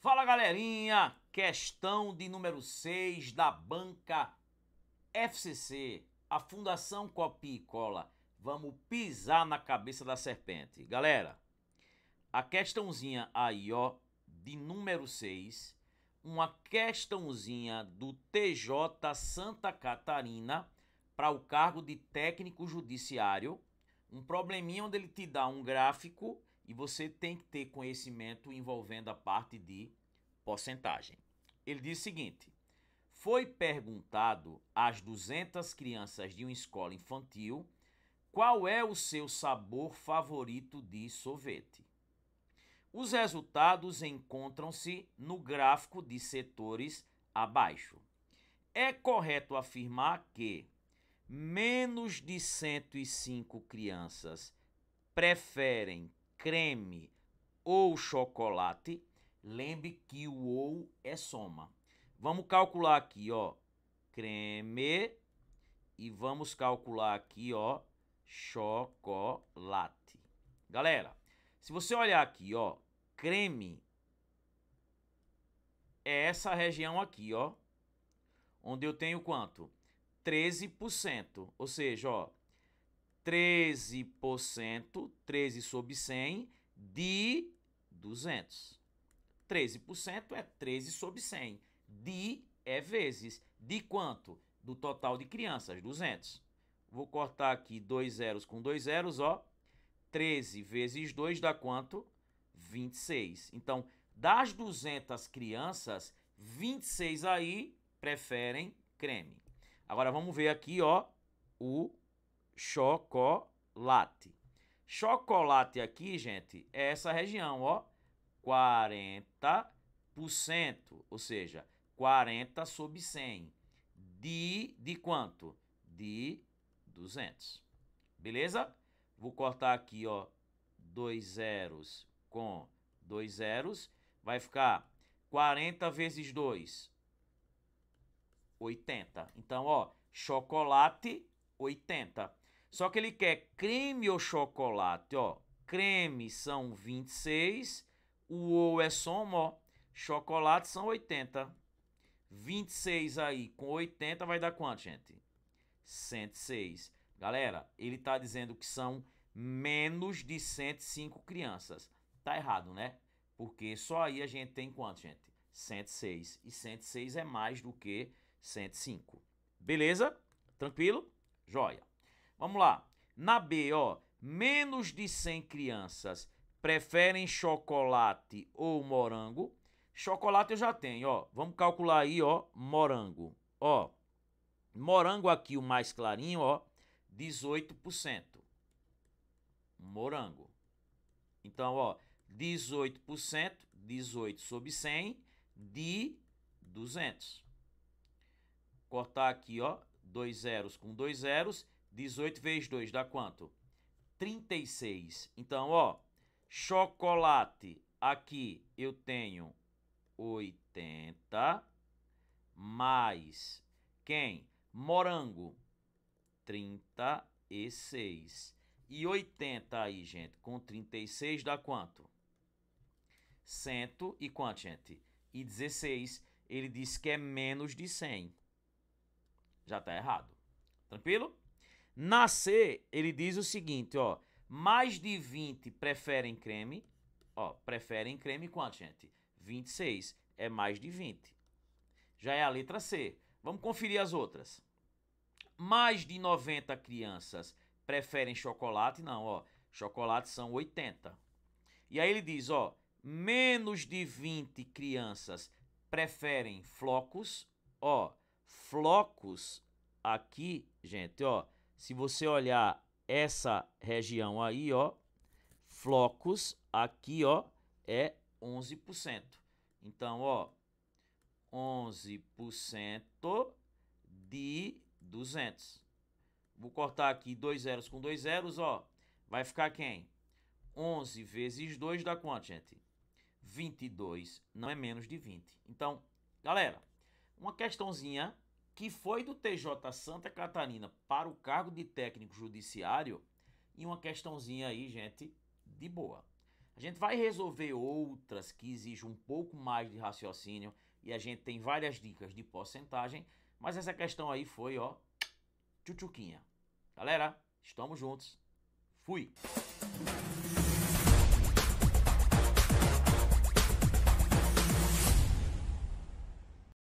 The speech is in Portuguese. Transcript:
Fala galerinha, questão de número 6 da banca FCC, a Fundação Copia e Cola. Vamos pisar na cabeça da serpente. Galera, a questãozinha aí, ó, de número 6, uma questãozinha do TJ Santa Catarina para o cargo de técnico judiciário, um probleminha onde ele te dá um gráfico e você tem que ter conhecimento envolvendo a parte de porcentagem. Ele diz o seguinte: foi perguntado às 200 crianças de uma escola infantil qual é o seu sabor favorito de sorvete. Os resultados encontram-se no gráfico de setores abaixo. É correto afirmar que menos de 105 crianças preferem creme ou chocolate, lembre que o ou é soma. Vamos calcular aqui, ó, creme e vamos calcular aqui, ó, chocolate. Galera, se você olhar aqui, ó, creme é essa região aqui, ó, onde eu tenho quanto? 13%, ou seja, ó, 13%, 13 sobre 100, de 200. 13% é 13 sobre 100. De é vezes. De quanto? Do total de crianças, 200. Vou cortar aqui dois zeros com dois zeros, ó. 13 vezes 2 dá quanto? 26. Então, das 200 crianças, 26 aí preferem creme. Agora vamos ver aqui, ó, o chocolate. Chocolate aqui, gente, é essa região, ó, 40%, ou seja, 40 sobre 100. De, de quanto? De 200. Beleza? Vou cortar aqui, ó, dois zeros com dois zeros. Vai ficar 40 vezes 2, 80. Então, ó, chocolate, 80. Só que ele quer creme ou chocolate, ó. Creme são 26, o ou é soma, ó. Chocolate são 80. 26 aí com 80 vai dar quanto, gente? 106. Galera, ele está dizendo que são menos de 105 crianças. Tá errado, né? Porque só aí a gente tem quanto, gente? 106. E 106 é mais do que 105. Beleza? Tranquilo? Joia. Vamos lá. Na B, ó, menos de 100 crianças preferem chocolate ou morango. Chocolate eu já tenho, ó. Vamos calcular aí, ó, morango. Ó, morango aqui o mais clarinho, ó, 18%. Morango. Então, ó, 18%, 18 sobre 100 de 200. Cortar aqui, ó, dois zeros com dois zeros 18 vezes 2 dá quanto? 36. Então, ó, chocolate aqui eu tenho 80 mais quem? Morango 36. E 80 aí, gente, com 36 dá quanto? 100 e quanto, gente? E 16, ele diz que é menos de 100. Já tá errado. Tranquilo? Nascer, ele diz o seguinte, ó. Mais de 20 preferem creme. Ó, preferem creme quanto, gente? 26. É mais de 20. Já é a letra C. Vamos conferir as outras. Mais de 90 crianças preferem chocolate. Não, ó. Chocolate são 80. E aí ele diz, ó. Menos de 20 crianças preferem flocos. Ó, flocos aqui, gente, ó se você olhar essa região aí, ó, flocos, aqui, ó, é 11%. Então, ó, 11% de 200. Vou cortar aqui dois zeros com dois zeros, ó. Vai ficar quem? 11 vezes 2 dá quanto, gente? 22, não é menos de 20. Então, galera, uma questãozinha que foi do TJ Santa Catarina para o cargo de técnico judiciário, e uma questãozinha aí, gente, de boa. A gente vai resolver outras que exigem um pouco mais de raciocínio e a gente tem várias dicas de porcentagem, mas essa questão aí foi, ó, tchutchuquinha. Galera, estamos juntos. Fui!